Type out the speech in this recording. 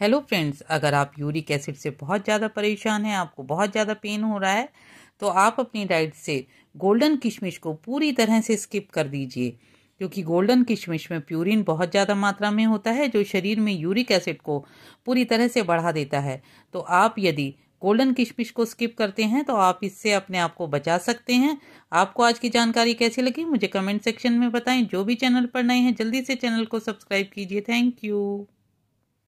hello friends अगर आप uric acid से बहुत ज़्यादा परेशान हैं आपको बहुत ज़्यादा पेन हो रहा है तो आप अपनी डाइट से गोल्डन किशमिश को पूरी तरह से स्किप कर दीजिए क्योंकि गोल्डन किशमिश में प्यूरिन बहुत ज़्यादा मात्रा में होता है जो शरीर में यूरिक एसिड को पूरी तरह से बढ़ा देता है तो आप यदि गोल्डन किशमिश को स्किप करते हैं तो आप इससे अपने आप को बचा सकते हैं आपको आज की जानकारी कैसी लगी मुझे कमेंट सेक्शन में बताएं जो भी चैनल पर नए हैं जल्दी से चैनल को सब्सक्राइब कीजिए थैंक यू